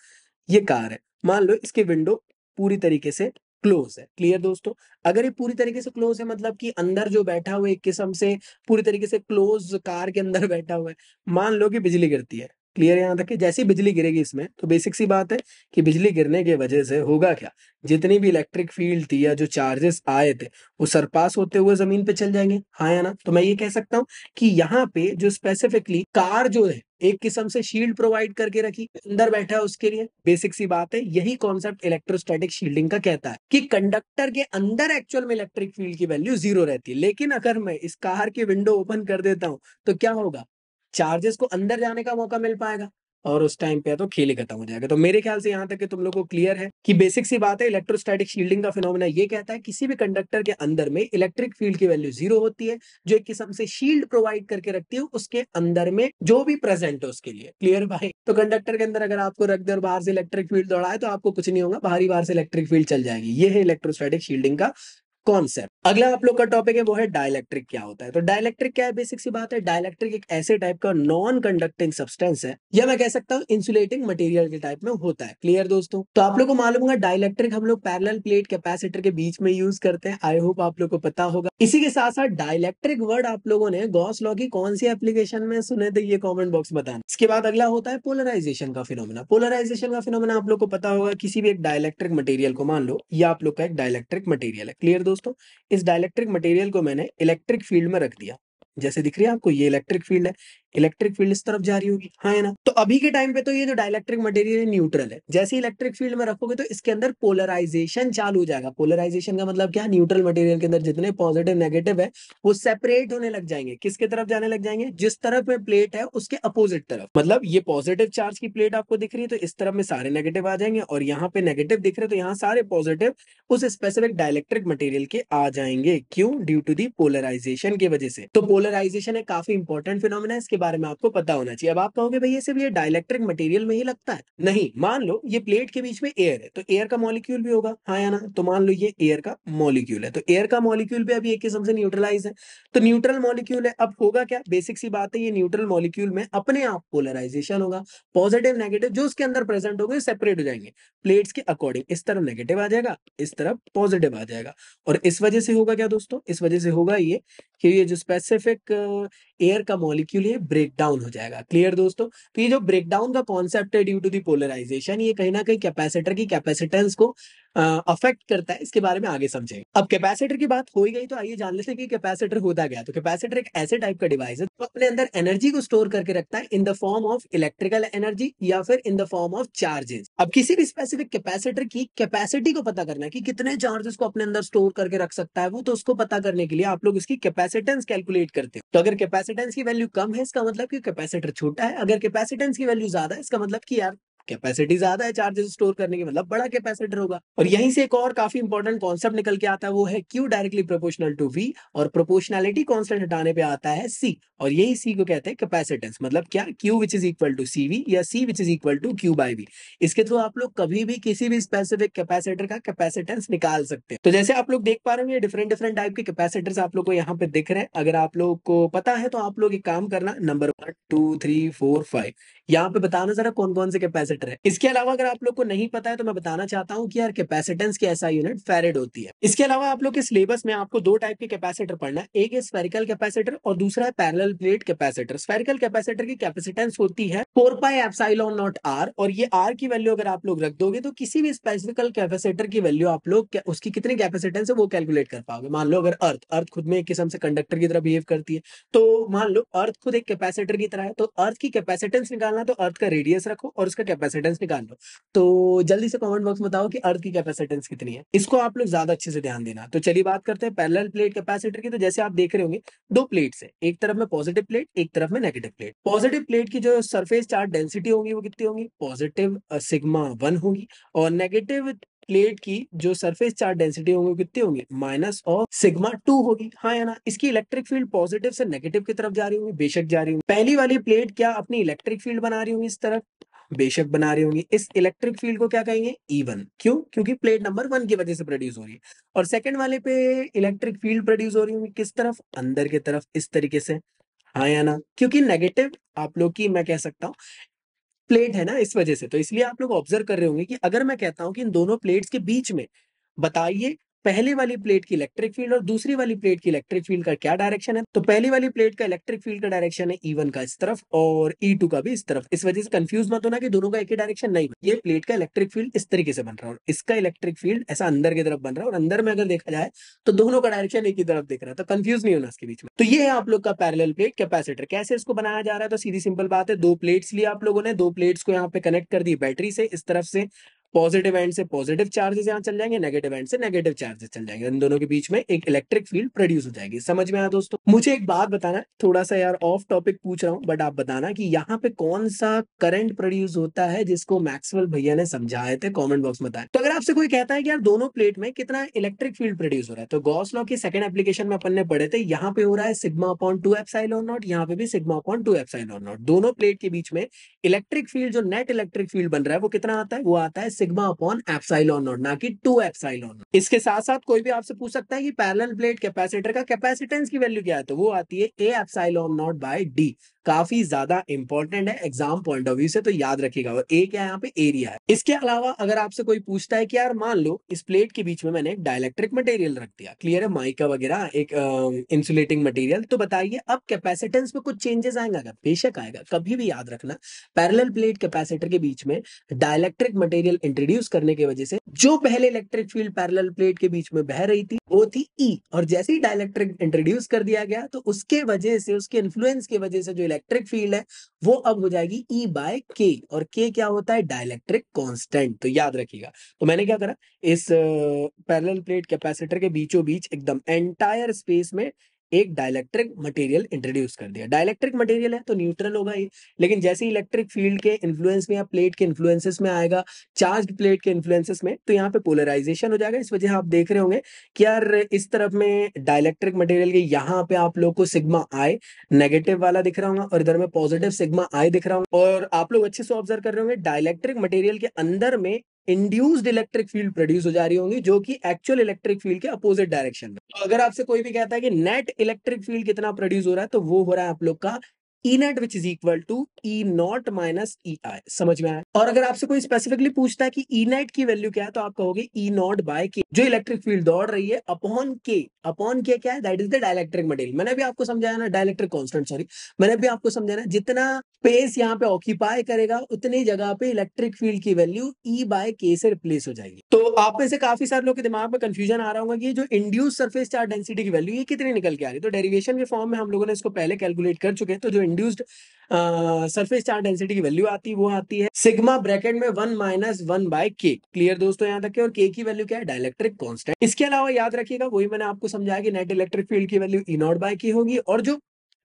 ये कार है मान लो इसके विंडो पूरी तरीके से क्लोज है क्लियर दोस्तों अगर ये पूरी तरीके से क्लोज है मतलब कि अंदर जो बैठा हुआ एक किस्म से पूरी तरीके से क्लोज कार के अंदर बैठा हुआ है मान लो कि बिजली गिरती है क्लियर यहाँ तक जैसे ही बिजली गिरेगी इसमें तो बेसिक सी बात है कि बिजली गिरने की वजह से होगा क्या जितनी भी इलेक्ट्रिक फील्ड थी या जो चार्जेस आए थे वो सरपास होते हुए जमीन पे चल जाएंगे हाँ या ना तो मैं ये कह सकता हूँ कि यहाँ पे जो स्पेसिफिकली कार जो है एक किस्म से शील्ड प्रोवाइड करके रखी अंदर बैठा है उसके लिए बेसिक सी बात है यही कॉन्सेप्ट इलेक्ट्रोस्टैटिक शील्डिंग का कहता है कि कंडक्टर के अंदर एक्चुअल में इलेक्ट्रिक फील्ड की वैल्यू जीरो रहती है लेकिन अगर मैं इस कार की विंडो ओपन कर देता हूँ तो क्या होगा चार्जेस को अंदर जाने का मौका मिल पाएगा और उस टाइम पे तो खेल ही खत्म हो जाएगा तो मेरे ख्याल से यहाँ तक कि तुम लोग को क्लियर है कि बेसिक सी बात है इलेक्ट्रोस्टैटिक शील्डिंग का फिनोमिना ये कहता है किसी भी कंडक्टर के अंदर में इलेक्ट्रिक फील्ड की वैल्यू जीरो होती है जो एक किस्म से शील्ड प्रोवाइड करके रखती है उसके अंदर में जो भी प्रेजेंट है उसके लिए क्लियर भाई तो कंडक्टर के अंदर अगर आपको रख दे और बाहर से इलेक्ट्रिक फील्ड दौड़ाए तो आपको कुछ नहीं होगा बाहरी बाहर से इलेक्ट्रिक फील्ड चल जाएगी ये है इलेक्ट्रोस्टैटिक शील्डिंग का कॉन्सेप्ट अगला आप लोग का टॉपिक है वो है डायलेक्ट्रिक क्या होता है तो डायलेक्ट्रिक क्या है बेसिक सी बात है डायलेक्ट्रिक एक ऐसे टाइप का नॉन कंडक्टिंग सब्सटेंस है या मैं कह सकता हूँ इंसुलेटिंग मटेरियल के टाइप में होता है क्लियर दोस्तों तो आप लोग को मालूम होगा डायलेक्ट्रिक हम लोग पैरल प्लेट कैपेसिटर के बीच में यूज करते हैं आई होप आप लोग को पता होगा इसी के साथ साथ डायलेक्ट्रिक वर्ड आप लोगों ने गॉस लॉ की कौन सी एप्लीकेशन में सुने थे ये कॉमेंट बॉक्स बताना इसके बाद अगला होता है पोलराइजेशन का फिनोमिना पोलराइजेशन का फिनोमिना आप लोग को पता होगा किसी भी एक डायलेक्ट्रिक मटेरियल को मान लो ये आप लोग का एक डायलेक्ट्रिक मटेरियल है क्लियर दोस्तों दोस्तों इस डायलेक्ट्रिक मटेरियल को मैंने इलेक्ट्रिक फील्ड में रख दिया जैसे दिख रही है आपको ये इलेक्ट्रिक फील्ड है इलेक्ट्रिक फील्ड इस तरफ जा रही होगी हाँ है ना तो अभी के टाइम पे तो ये जो डायलेक्ट्रिक मटेरियल है न्यूट्रल है जैसे इलेक्ट्रिक फील्ड में रखोगे तो इसके अंदर पोलराइजेशन चालू हो जाएगा पोलराइजेशन का मतलब क्या न्यूट्रल मटेरियल के अंदर जितने पॉजिटिव नेगेटिव है वो सेपरेट होने लग जाएंगे किसके तरफ जाने लग जाएंगे जिस तरफ में प्लेट है उसके अपोजिट तरफ मतलब ये पॉजिटिव चार्ज की प्लेट आपको दिख रही है तो इस तरफ में सारे नेगेटिव आ जाएंगे और यहाँ पे नेगेटिव दिख रहे तो यहाँ सारे पॉजिटिव उस स्पेसिफिक डायलेक्ट्रिक मटेरियल के आ जाएंगे क्यों ड्यू टू दी पोलराइजेशन की वजह से तो पोलराइजेशन एक काफी इंपॉर्टेंट फिनोमिना है इसके बारे में आपको पता होना चाहिए अब आप कहोगे भाई ये सिर्फ ये डायलेक्ट्रिक मटेरियल में ही लगता है नहीं मान लो ये प्लेट के बीच में एयर है तो एयर का मॉलिक्यूल भी होगा हाँ या ना तो मान लो ये एयर का मॉलिक्यूल है तो एयर का मॉलिक्यूल भी अभी एक किस्म से न्यूट्रलाइज है तो न्यूट्रल मॉलिक्यूल है अब होगा क्या बेसिक सी बात है ये न्यूट्रल मॉलिक्यूल में अपने आप पोलराइजेशन होगा पॉजिटिव नेगेटिव जो उसके अंदर प्रेजेंट होगा सेपरेट हो जाएंगे प्लेट्स के अकॉर्डिंग इस तरफ नेगेटिव आ जाएगा इस तरफ पॉजिटिव आ जाएगा और इस वजह से होगा क्या दोस्तों इस वजह से होगा ये कि ये जो स्पेसिफिक एयर uh, का मॉलिक्यूल है ब्रेक डाउन हो जाएगा क्लियर दोस्तों तो ये जो ब्रेकडाउन का कॉन्सेप्ट है ड्यू टू दी पोलराइजेशन ये कहीं ना कहीं कैपेसिटर की कैपेसिटेंस को अफेक्ट करता है इसके बारे में आगे समझे अब कैपेसिटर की बात हो ही गई तो आइए जान लेते हैं कि कैपेसिटर होता गया तो कैपेसिटर एक ऐसे टाइप का डिवाइस है जो तो अपने अंदर एनर्जी को स्टोर करके रखता है in the form of electrical energy या फिर in the form of charges अब किसी भी स्पेसिफिक कैपेसिटर की कैपेसिटी को पता करना है कि कितने चार्जेस को अपने अंदर स्टोर करके रख सकता है वो तो उसको पता करने के लिए आप लोग इसकी कैपेसिटेंस कैलकुलेट करते हैं तो अगर कैपेसिटेंस की वैल्यू कम है इसका मतलब कि कैपेसिटर छोटा है अगर कैपेसिटेंस की वैल्यू ज्यादा है इसका मतलब कि यार कैपेसिटी ज्यादा है चार्जेस स्टोर करने की मतलब बड़ा कैपेसिटर होगा और यहीं से एक और काफी इंपॉर्टेंट कॉन्सेप्ट निकल के आता है वो है Q directly proportional to V और प्रोपोर्शनैलिटी कॉन्स्टेंट हटाने पे आता है सी और यही सी को कहते हैं कैपेसिटेंस मतलब क्या Q which is equal to C V या C which is equal to Q by V इसके थ्रू आप लोग कभी भी किसी भी स्पेसिफिक कैपेसिटर का कैपेसिटेंस निकाल सकते हैं तो जैसे आप लोग देख पा रहे हो डिफरेंट डिफरेंट टाइप के कैपेसिटर्स आप लोग को यहाँ पे दिख रहे हैं अगर आप लोग को पता है तो आप लोग एक काम करना number one two three four five यहाँ पे बताना जरा कौन कौन से कैपेसिटी कैपेसिटर है इसके अलावा अगर आप लोग को नहीं पता है तो मैं बताना चाहता हूँ कि यार कैपेसिटेंस की ऐसा यूनिट फेरेड होती है इसके अलावा आप लोग के सिलेबस में आपको दो टाइप के कैपेसिटर पढ़ना है एक है स्पेरिकल कैपेसिटर और दूसरा है parallel plate capacitor spherical capacitor की कैपेसिटेंस होती है four pi epsilon naught r और ये आर की वैल्यू अगर आप लोग रख दोगे तो किसी भी स्पेसिफिकल कैपेसिटर की वैल्यू आप लोग उसकी कितनी कैपेसिटेंस है वो कैलकुलेट कर पाओगे मान लो अगर अर्थ अर्थ खुद में एक किस्म से कंडक्टर की तरह बिहेव करती है तो मान लो अर्थ खुद एक कैपेसिटर की तरह है तो अर्थ की कैपेसिटेंस निकालना तो अर्थ का रेडियस रखो और उसका कैपेसिटेंस निकाल लो तो जल्दी से कमेंट बॉक्स बताओ कि अर्थ की कैपेसिटेंस कितनी है इसको आप लोग ज्यादा अच्छे से ध्यान देना तो चलिए बात करते हैं पैरेलल प्लेट कैपेसिटर की तो जैसे आप देख रहे होंगे दो प्लेट्स है एक तरफ में पॉजिटिव प्लेट एक तरफ में नेगेटिव प्लेट पॉजिटिव प्लेट की जो सर्फेस चार्ज डेंसिटी होगी वो कितनी होगी पॉजिटिव सिग्मा वन होगी और नेगेटिव प्लेट की जो सरफेस चार्ज डेंसिटी होंगे कितनी होंगे माइनस और सिग्मा टू होगी हाँ या ना इसकी इलेक्ट्रिक फील्ड पॉजिटिव से नेगेटिव की तरफ जा रही होगी बेशक जा रही होगी पहली वाली प्लेट क्या अपनी इलेक्ट्रिक फील्ड बना रही होगी इस तरफ बेशक बना रही होंगे इस इलेक्ट्रिक फील्ड को क्या कहेंगे ई e वन क्यों क्योंकि प्लेट नंबर वन की वजह से प्रोड्यूस हो रही है और सेकंड वाले पे इलेक्ट्रिक फील्ड प्रोड्यूस हो रही होंगी किस तरफ अंदर की तरफ इस तरीके से हाँ या ना क्योंकि नेगेटिव आप लोग की मैं कह सकता हूँ प्लेट है ना इस वजह से तो इसलिए आप लोग ऑब्जर्व कर रहे होंगे कि अगर मैं कहता हूँ कि इन दोनों प्लेट्स के बीच में बताइए पहली वाली प्लेट की इलेक्ट्रिक फील्ड और दूसरी वाली प्लेट की इलेक्ट्रिक फील्ड का क्या डायरेक्शन है तो पहली वाली प्लेट का इलेक्ट्रिक फील्ड का डायरेक्शन है ई e वन का इस तरफ और ई e टू का भी इस तरफ इस वजह से कंफ्यूज मत होना कि दोनों का एक ही डायरेक्शन नहीं ये प्लेट का इलेक्ट्रिक फील्ड इस तरीके से बन रहा है और इसका इलेक्ट्रिक फील्ड ऐसा अंदर की तरफ बन रहा है और अंदर में अगर देखा जाए तो दोनों का डायरेक्शन एक ही तरफ देख रहा है तो कंफ्यूज नहीं होना इसके बीच में तो ये है आप लोग का पैरेलल प्लेट कैपेसिटर कैसे इसको बनाया जा रहा है तो सीधी सिंपल बात है दो प्लेट्स लिए आप लोगों ने दो प्लेट्स को यहाँ पे कनेक्ट कर दी बैटरी से इस तरफ से पॉजिटिव एंड से पॉजिटिव चार्जेस यहाँ चल जाएंगे नेगेटिव एंड से नेगेटिव चार्जेस चल जाएंगे इन दोनों के बीच में एक इलेक्ट्रिक फील्ड प्रोड्यूस हो जाएगी समझ में आया दोस्तों मुझे एक बात बताना थोड़ा सा यार ऑफ टॉपिक पूछ रहा हूँ बट आप बताना कि यहाँ पे कौन सा करंट प्रोड्यूस होता है जिसको मैक्सवेल भैया ने समझाए थे कॉमेंट बॉक्स में बताया तो अगर आपसे कोई कहता है कि यार दोनों प्लेट में कितना इलेक्ट्रिक फील्ड प्रोड्यूस हो रहा है तो गॉस लॉ के सेकंड एप्लीकेशन में अपन ने पढ़े थे यहाँ पे हो रहा है सिग्मा अपॉइंट टू एप्साइल और नॉट यहाँ पे भी सिग्मा अपॉइंट टू एप्साइल और नॉट दोनों प्लेट के बीच में इलेक्ट्रिक फील्ड जो नेट इलेक्ट्रिक फील्ड बन रहा है वो कितना आता है वो आता है सिग्मा अपॉन एप्साइलॉन नॉट ना कि टू एप्साइलॉन इसके साथ साथ कोई भी आपसे पूछ सकता है कि पैरेलल प्लेट कैपेसिटर का कैपेसिटेंस की वैल्यू क्या है तो वो आती है A epsilon naught by d काफी ज्यादा इंपॉर्टेंट है एग्जाम पॉइंट ऑफ व्यू से तो याद रखिएगा और ए क्या यहाँ पे एरिया है इसके अलावा अगर आपसे कोई पूछता है कि यार मान लो इस प्लेट के बीच में मैंने एक डायलेक्ट्रिक मटेरियल रख दिया क्लियर है माइका वगैरह एक इंसुलेटिंग uh, मटेरियल तो बताइए अब कैपेसिटेंस में कुछ चेंजेस आएगा अगर बेशक आएगा कभी भी याद रखना पैरल प्लेट कैपेसिटर के बीच में डायलेक्ट्रिक मटेरियल इंट्रोड्यूस करने की वजह से जो पहले इलेक्ट्रिक फील्ड पैरल प्लेट के बीच में बह रही थी वो थी ई e, और जैसे ही डायलेक्ट्रिक इंट्रोड्यूस कर दिया गया तो उसके वजह से उसके इन्फ्लुएंस की वजह से जो इलेक्ट्रिक फील्ड है वो अब हो जाएगी ई बाय के और के क्या होता है डायलेक्ट्रिक कॉन्स्टेंट तो याद रखिएगा तो मैंने क्या करा इस पैरेलल प्लेट कैपेसिटर के बीचों बीच एकदम एंटायर स्पेस में एक डायलैक्ट्रिक मटेरियल इंट्रोड्यूस कर दिया डायलैक्ट्रिक मटेरियल है तो न्यूट्रल होगा ये लेकिन जैसे इलेक्ट्रिक फील्ड के इन्फ्लुएंस में या प्लेट के इन्फ्लुएंसेस में आएगा चार्ज प्लेट के इन्फ्लुएंसेस में तो यहाँ पे पोलराइजेशन हो जाएगा इस वजह आप देख रहे होंगे कि यार इस तरफ में डायलैक्ट्रिक मटेरियल के यहाँ पे आप लोग को सिग्मा आई नेगेटिव वाला दिख रहा होगा और इधर में पॉजिटिव सिग्मा आई दिख रहा हूँ और आप लोग अच्छे से ऑब्जर्व कर रहे होंगे डायलैक्ट्रिक मटेरियल के अंदर में इंड्यूस्ड इलेक्ट्रिक फील्ड प्रोड्यूस हो जा रही होंगी जो कि एक्चुअल इलेक्ट्रिक फील्ड के अपोजिट डायरेक्शन में तो अगर आपसे कोई भी कहता है कि नेट इलेक्ट्रिक फील्ड कितना प्रोड्यूस हो रहा है तो वो हो रहा है आप लोग का E which is equal to E naught minus E i समझ में आया और अगर आपसे कोई स्पेसिफिकली पूछता है कि ई e नेट की वैल्यू क्या है तो आप कहोगे ई नॉट बाय के जो इलेक्ट्रिक फील्ड दौड़ रही है अपॉन के अपॉन के क्या है that is the dielectric material मैंने भी आपको समझाया ना डायलैक्ट्रिक कॉन्स्टेंट सॉरी मैंने भी आपको समझाया ना जितना स्पेस यहाँ पे ऑक्यूपाई करेगा उतनी जगह पे इलेक्ट्रिक फील्ड की वैल्यू ई बाय के से रिप्लेस हो जाएगी तो आप में से काफी सारे लोग के दिमाग में कंफ्यूजन आ रहा होगा कि जो इंड्यूस सरफेस चार्ज डेंसिटी की वैल्यू ये कितनी निकल के आ रही है तो डेरिवेशन के फॉर्म में हम लोगों ने इसको पहले कैलकुलेट कर चुके हैं तो जो इंड्यूस्ड सरफेस चार्ज डेंसिटी की वैल्यू आती है वो आती है सिग्मा ब्रैकेट में one minus one by K clear दोस्तों यहाँ तक के और के की वैल्यू क्या है डायलेक्ट्रिक कॉन्स्टेंट इसके अलावा याद रखिएगा वही मैंने आपको समझाया कि नेट इलेक्ट्रिक फील्ड की वैल्यू ई बाय की होगी और जो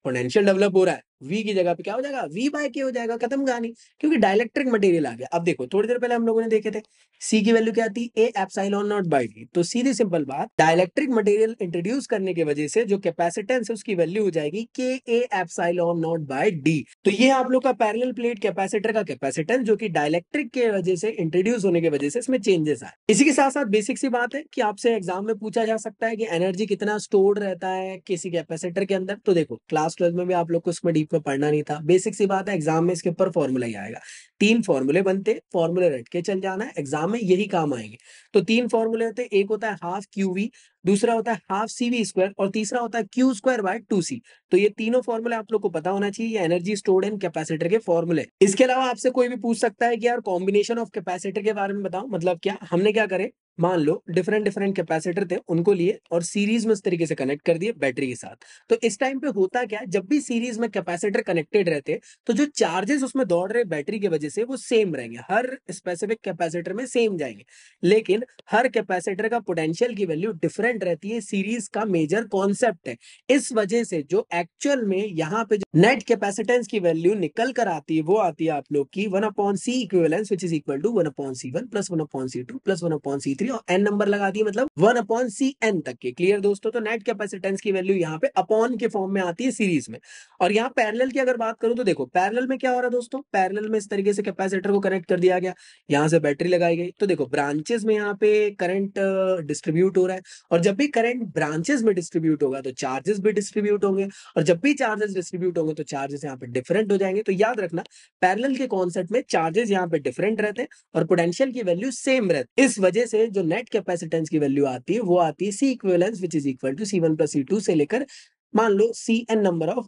पोटेंशियल डेवलप हो रहा है वी की जगह पे क्या हो जाएगा वी बाय के हो जाएगा खत्म कहानी क्योंकि डायलेक्ट्रिक मटेरियल आ गया अब देखो थोड़ी देर पहले हम लोगों ने देखे थे सी की वैल्यू क्या थी है A epsilon naught by D तो सीधी सिंपल बात डायलेक्ट्रिक मटेरियल इंट्रोड्यूस करने की वजह से जो कैपेसिटेंस है उसकी वैल्यू हो जाएगी K A epsilon naught by D तो ये आप लोग का पैरेलल प्लेट कैपेसिटर का कैपेसिटेंस जो की डायलेक्ट्रिक के वजह से इंट्रोड्यूस होने की वजह से इसमें चेंजेस आए इसी के साथ साथ बेसिक सी बात है कि आपसे एग्जाम में पूछा जा सकता है कि एनर्जी कितना स्टोर रहता है किसी कैपेसिटर के अंदर तो देखो क्लास ट्वेल्व में भी आप लोग को इसमें डीप बुक में पढ़ना नहीं था बेसिक सी बात है एग्जाम में इसके ऊपर फॉर्मूला ही आएगा तीन फॉर्मूले बनते फॉर्मूले रट के चल जाना है एग्जाम में यही काम आएंगे तो तीन फॉर्मूले होते एक होता है हाफ क्यू वी दूसरा होता है हाफ सी वी स्क्वायर और तीसरा होता है Q square by two C तो ये तीनों फॉर्मूले आप लोग को पता होना चाहिए ये एनर्जी स्टोर्ड एंड कैपेसिटर के फॉर्मूले इसके अलावा आपसे कोई भी पूछ सकता है कि यार कॉम्बिनेशन ऑफ कैपेसिटर के बारे में बताओ मतलब क्या हमने क्या करे मान लो डिफरेंट डिफरेंट कैपेसिटर थे उनको लिए और सीरीज में इस तरीके से कनेक्ट कर दिए बैटरी के साथ तो इस टाइम पे होता क्या जब भी सीरीज में कैपेसिटर कनेक्टेड रहते तो जो चार्जेस उसमें दौड़ रहे बैटरी की वजह से वो सेम रहेंगे हर स्पेसिफिक कैपेसिटर में सेम जाएंगे लेकिन हर कैपेसिटर का पोटेंशियल की वैल्यू डिफरेंट रहती है सीरीज का मेजर कॉन्सेप्ट है इस वजह से जो एक्चुअल में यहाँ पे नेट कैपेसिटेंस की वैल्यू निकल कर आती है वो आती है आप लोग की one upon C equivalence which is equal to one upon C one plus one upon C two plus one upon C three और एन नंबर लगा दिए मतलब वन अपॉन सी एन तक के क्लियर दोस्तों तो नेट कैपेसिटेंस की वैल्यू यहाँ पे अपॉन के फॉर्म में आती है सीरीज में और यहाँ पैरेलल की अगर बात करूं तो देखो पैरेलल में क्या हो रहा है दोस्तों पैरेलल में इस तरीके से से कैपेसिटर को कनेक्ट कर दिया गया यहाँ से बैटरी लगाई गई तो देखो ब्रांचेस में यहाँ पे करंट डिस्ट्रीब्यूट uh, हो रहा है और जब भी करंट ब्रांचेस में डिस्ट्रीब्यूट होगा तो चार्जेस भी डिस्ट्रीब्यूट होंगे और जब भी चार्जेस डिस्ट्रीब्यूट होंगे तो चार्जेस यहाँ पे डिफरेंट हो जाएंगे तो याद रखना पैरल के कॉन्सेप्ट में चार्जेस यहाँ पे डिफरेंट रहते हैं और पोटेंशियल की वैल्यू सेम रहती है इस वजह से जो नेट कैपेसिटेंस की वैल्यू आती है वो आती है C equivalence which is equal to C one plus C two से लेकर मान लो C N number of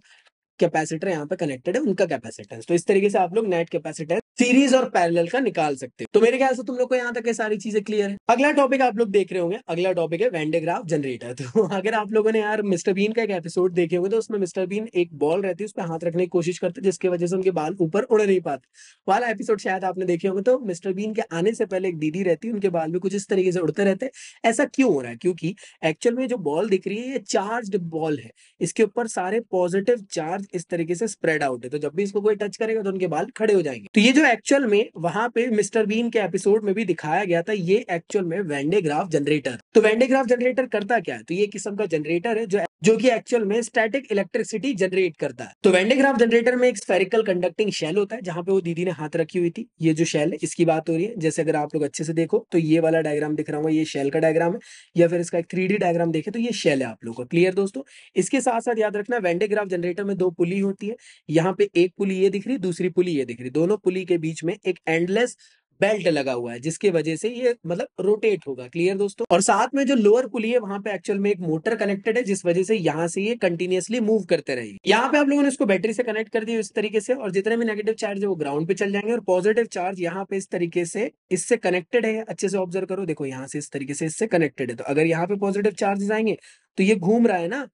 capacitor यहाँ पे कनेक्टेड है उनका कैपेसिटेंस तो इस तरीके से आप लोग नेट कैपेसिटेंस सीरीज और पैरेलल का निकाल सकते हो तो मेरे ख्याल से तुम लोग को यहाँ तक ये सारी चीजें क्लियर है अगला टॉपिक आप लोग देख रहे होंगे अगला टॉपिक है वेंडेग्राफ जनरेटर तो अगर आप लोगों ने यार मिस्टर बीन का एक एपिसोड देखे होंगे तो उसमें मिस्टर बीन एक बॉल रहती है उस पर हाथ रखने की कोशिश करते जिसकी वजह से उनके बाल ऊपर उड़ नहीं पाते वाला एपिसोड शायद आपने देखे होंगे तो मिस्टर बीन के आने से पहले एक दीदी रहती है उनके बाल भी कुछ इस तरीके से उड़ते रहते ऐसा क्यों हो रहा है क्योंकि एक्चुअल में जो बॉल दिख रही है ये चार्ज बॉल है इसके ऊपर सारे पॉजिटिव चार्ज इस तरीके से स्प्रेड आउट है तो जब भी इसको कोई टच करेगा तो उनके बाल खड़े हो जाएंगे तो ये जो जो एक्चुअल में वहां पे मिस्टर बीन के एपिसोड में भी दिखाया गया था ये एक्चुअल में वेंडेग्राफ जनरेटर तो वेंडेग्राफ जनरेटर करता क्या है तो ये किस्म का जनरेटर है जो जो कि एक्चुअल में स्टैटिक इलेक्ट्रिसिटी जनरेट करता है तो वेंडेग्राफ जनरेटर में एक स्फेरिकल कंडक्टिंग शेल होता है जहां पे वो दीदी ने हाथ रखी हुई थी ये जो शेल है इसकी बात हो रही है जैसे अगर आप लोग अच्छे से देखो तो ये वाला डायग्राम दिख रहा हूँ ये शेल का डायग्राम है या फिर इसका एक थ्री डायग्राम देखे तो ये शेल है आप लोगों का क्लियर दोस्तों इसके साथ साथ याद रखना वेंडेग्राफ जनरेटर में दो पुली होती है यहाँ पे एक पुली ये दिख रही है दूसरी पुली ये दिख रही है दोनों पुली के के बीच में एक एंडलेस बेल्ट लगा हुआ है जिसके वजह से ये मतलब रोटेट होगा क्लियर दोस्तों और साथ में जो लोअर पुली है वहां पे एक्चुअल में एक मोटर कनेक्टेड है जिस वजह से यहाँ से ये कंटिन्यूसली मूव करते रहेगी यहाँ पे आप लोगों ने इसको बैटरी से कनेक्ट कर दिया इस तरीके से और जितने भी नेगेटिव चार्ज है वो ग्राउंड पे चल जाएंगे और पॉजिटिव चार्ज यहाँ पे इस तरीके से इससे कनेक्टेड है अच्छे से ऑब्जर्व करो देखो यहाँ से इस तरीके से इससे कनेक्टेड है तो अगर यहाँ पे पॉजिटिव चार्ज आएंगे तो ये घूम रहा है ना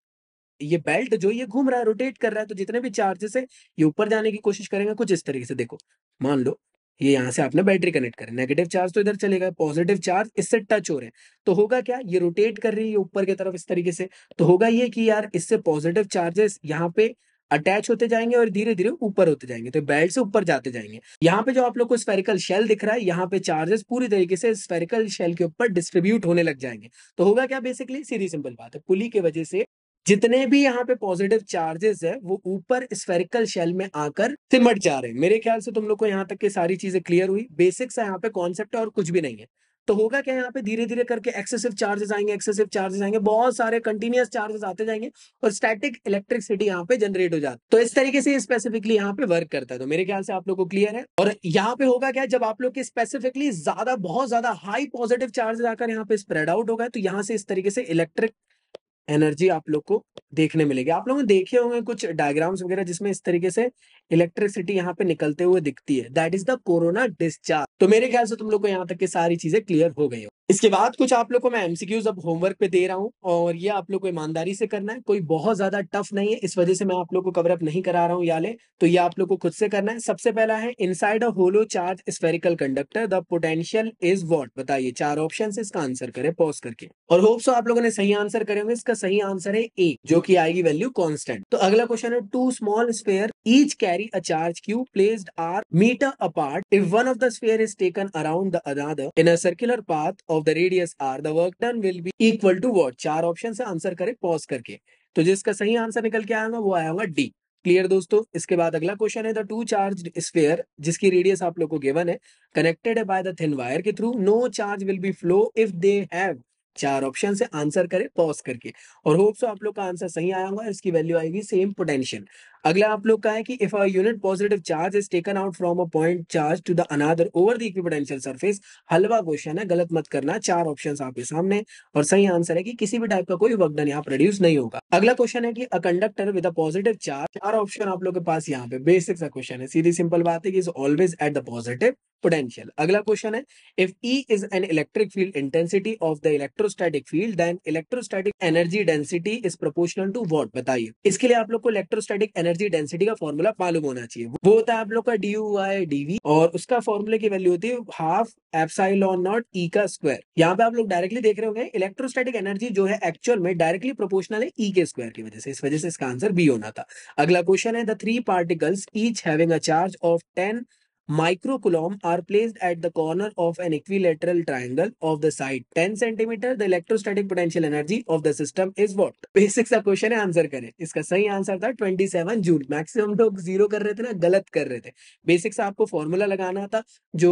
ये बेल्ट जो ये घूम रहा है रोटेट कर रहा है तो जितने भी चार्जेस है ये ऊपर जाने की कोशिश करेंगे कुछ इस तरीके से देखो मान लो ये यहाँ से आपने बैटरी कनेक्ट करी नेगेटिव चार्ज तो इधर चलेगा पॉजिटिव चार्ज इससे टच हो रहे हैं तो होगा क्या ये रोटेट कर रही है ऊपर की तरफ इस तरीके से तो होगा ये कि यार इससे पॉजिटिव चार्जेस यहाँ पे अटैच होते जाएंगे और धीरे धीरे ऊपर होते जाएंगे तो बेल्ट से ऊपर जाते जाएंगे यहाँ पे जो आप लोग को स्पेरिकल शेल दिख रहा है यहाँ पे चार्जेस पूरी तरीके से स्पेरिकल शेल के ऊपर डिस्ट्रीब्यूट होने लग जाएंगे तो होगा क्या बेसिकली सीधी सिंपल बात है पुली की वजह से जितने भी यहाँ पे पॉजिटिव चार्जेस है वो ऊपर स्फेरिकल शेल में आकर सिमट जा रहे हैं मेरे ख्याल से तुम लोग को यहाँ तक की सारी चीजें क्लियर हुई बेसिक सा यहाँ पे कॉन्सेप्ट है और कुछ भी नहीं है तो होगा क्या यहाँ पे धीरे धीरे करके एक्सेसिव चार्जेस आएंगे एक्सेसिव चार्जेस आएंगे बहुत सारे कंटिन्यूस चार्जेस आते जाएंगे और स्टैटिक इलेक्ट्रिसिटी यहाँ पे जनरेट हो जाती है तो इस तरीके से स्पेसिफिकली यहाँ पे वर्क करता है तो मेरे ख्याल से आप लोग को क्लियर है और यहाँ पे होगा क्या जब आप लोग के स्पेसिफिकली ज्यादा बहुत ज्यादा हाई पॉजिटिव चार्जेस आकर यहाँ पे स्प्रेड आउट होगा तो यहाँ से इस तरीके से इलेक्ट्रिक एनर्जी आप लोग को देखने मिलेगी आप लोगों ने देखे होंगे कुछ डायग्राम्स वगैरह जिसमें इस तरीके से इलेक्ट्रिसिटी यहाँ पे निकलते हुए दिखती है that is the corona discharge तो मेरे ख्याल से तुम लोग को यहाँ तक की सारी चीजें क्लियर हो गई हो इसके बाद कुछ आप लोग को मैं एमसीक्यूज अब होमवर्क पे दे रहा हूँ और ये आप लोग को ईमानदारी से करना है कोई बहुत ज्यादा टफ नहीं है इस वजह से मैं आप लोग को कवर अप नहीं करा रहा हूँ याले तो ये आप लोग को खुद से करना है सबसे पहला है inside a hollow charge spherical conductor the potential is what बताइए चार ऑप्शन इसका आंसर करें पॉज करके और होप्स तो आप लोगों ने सही आंसर करे होंगे इसका सही आंसर है ए जो कि आएगी वैल्यू कांस्टेंट तो अगला क्वेश्चन है two small sphere each carry a charge Q placed R meter apart if one of the sphere is taken around the another in a circular path of the radius R the work done will be equal to what चार ऑप्शन से आंसर करें पॉज करके तो जिसका सही आंसर निकल के आएगा वो आएगा डी क्लियर दोस्तों इसके बाद अगला क्वेश्चन है द टू चार्ज स्पेयर जिसकी रेडियस आप लोग को गिवन है कनेक्टेड है बाय द थिन वायर के through no charge will be flow if they have चार ऑप्शन से आंसर करें पॉज करके और होप सो तो आप लोग का आंसर सही आया होगा इसकी वैल्यू आएगी सेम पोटेंशियल अगला आप लोग का है कि if a unit positive charge is taken out from a point charge to the another over the equipotential surface हलवा क्वेश्चन है गलत मत करना चार ऑप्शन आपके सामने और सही आंसर है कि किसी भी टाइप का कोई डन यहां प्रोड्यूस नहीं होगा अगला क्वेश्चन है कि a conductor with a positive charge चार ऑप्शन आप लोग के पास यहां पे बेसिक सा क्वेश्चन है सीधी सिंपल बात है कि is always at the positive potential अगला क्वेश्चन है if E is an electric field intensity of the electrostatic field then electrostatic energy density is proportional to what बताइए इसके लिए आप लोग को इलेक्ट्रोस्टैटिक एनर्जी एनर्जी डेंसिटी का फॉर्मूला मालूम होना चाहिए वो होता है आप लोग का डी यू आई डीवी और उसका फॉर्मूले की वैल्यू होती है हाफ एप्साइलॉन नॉट ई का स्क्वायर यहाँ पे आप लोग डायरेक्टली देख रहे होंगे इलेक्ट्रोस्टैटिक एनर्जी जो है एक्चुअल में डायरेक्टली प्रोपोर्शनल है ई e के स्क्वायर की वजह से इस वजह से इसका आंसर बी होना था अगला क्वेश्चन है the three particles each having a charge of ten microcoulomb are placed at the corner of an equilateral triangle of the side 10 centimeter the electrostatic potential energy of the system is what basic सा क्वेश्चन है आंसर करें इसका सही आंसर था 27 जून मैक्सिमम लोग जीरो कर रहे थे ना गलत कर रहे थे बेसिक सा आपको फॉर्मूला लगाना था जो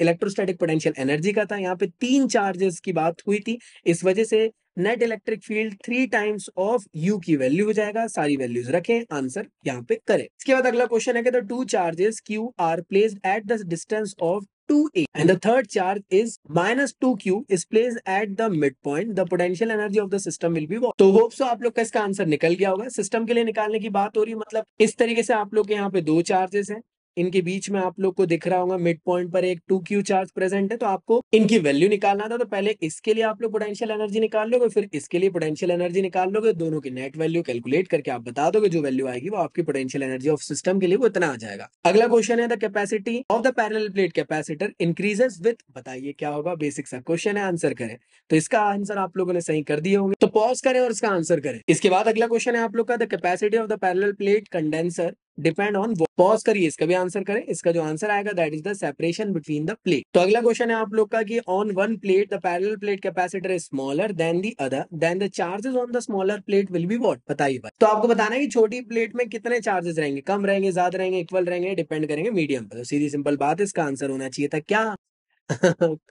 इलेक्ट्रोस्टैटिक पोटेंशियल एनर्जी का था यहाँ पे तीन चार्जेस की बात हुई थी इस वजह से net electric field three times of U की वैल्यू हो जाएगा सारी वैल्यूज रखें आंसर यहाँ पे करें इसके बाद अगला क्वेश्चन है कि two charges Q are placed at the distance of 2a and the charge is minus two 2q is placed at the midpoint the potential energy of the system will be what तो होप सो तो आप लोग का इसका आंसर निकल गया होगा सिस्टम के लिए निकालने की बात हो रही है मतलब इस तरीके से आप लोग के यहाँ पे दो चार्जेस हैं इनके बीच में आप लोग को दिख रहा होगा मिड पॉइंट पर एक टू क्यू चार्ज प्रेजेंट है तो आपको इनकी वैल्यू निकालना था तो पहले इसके लिए आप लोग पोटेंशियल एनर्जी निकाल लोगे फिर इसके लिए पोटेंशियल एनर्जी निकाल लोगे दोनों की नेट वैल्यू कैलकुलेट करके आप बता दोगे जो वैल्यू आएगी वो आपकी पोटेंशियल एनर्जी ऑफ सिस्टम के लिए वो इतना आ जाएगा अगला क्वेश्चन है the capacity of the parallel plate capacitor increases with बताइए क्या होगा बेसिक सा क्वेश्चन है आंसर करें तो इसका आंसर आप लोगों ने सही कर दिए होंगे तो पॉज करें और इसका आंसर करें इसके बाद अगला क्वेश्चन है आप लोग का the capacity of the parallel plate condenser depend on pause करिए इसका भी आंसर करें इसका जो आंसर आएगा that is the separation between the plate तो अगला क्वेश्चन है आप लोग का कि on one plate the parallel plate capacitor is smaller than the other then the charges on the smaller plate will be what बताइए बात तो आपको बताना है कि छोटी प्लेट में कितने चार्जेस रहेंगे कम रहेंगे ज्यादा रहेंगे इक्वल रहेंगे डिपेंड करेंगे मीडियम पर तो सीधी सिंपल बात इसका आंसर होना चाहिए था क्या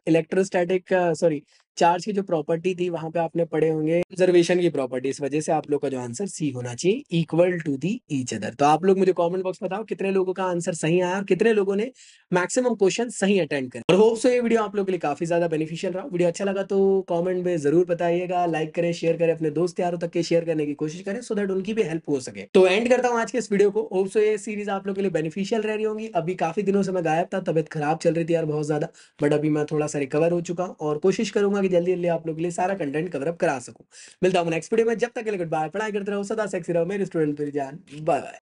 इलेक्ट्रोस्टैटिक सॉरी चार्ज की जो प्रॉपर्टी थी वहां पे आपने पढ़े होंगे कंजर्वेशन की प्रॉपर्टी इस वजह से आप लोग का जो आंसर सी होना चाहिए equal to the each other तो आप लोग मुझे कमेंट बॉक्स बताओ कितने लोगों का आंसर सही आया और कितने लोगों ने मैक्सिमम क्वेश्चन सही अटेंड करें और होप सो ये वीडियो आप लोग के लिए काफी ज्यादा बेनिफिशियल रहा वीडियो अच्छा लगा तो कॉमेंट में जरूर बताइएगा लाइक करें शेयर करें अपने दोस्त यारों तक के शेयर करने की कोशिश करें सो दैट उनकी भी हेल्प हो सके तो एंड करता हूँ आज के इस वीडियो को होप सो ये सीरीज आप लोग के लिए बेनिफिशियल रह रही होंगी अभी काफी दिनों से मैं गायब था तबियत खराब चल रही थी यार बहुत ज्यादा बट अभी मैं थोड़ा सा रिकवर हो चुका हूँ और कोशिश करूंगा कि जल्दी जल्दी आप लोग के लिए सारा कंटेंट कवरअप करा सकूं मिलता हूं नेक्स्ट वीडियो में जब तक के लिए गुड बाय पढ़ाई करते रहो सदा सेक्सी रहो मेरे स्टूडेंट पर जान बाय बाय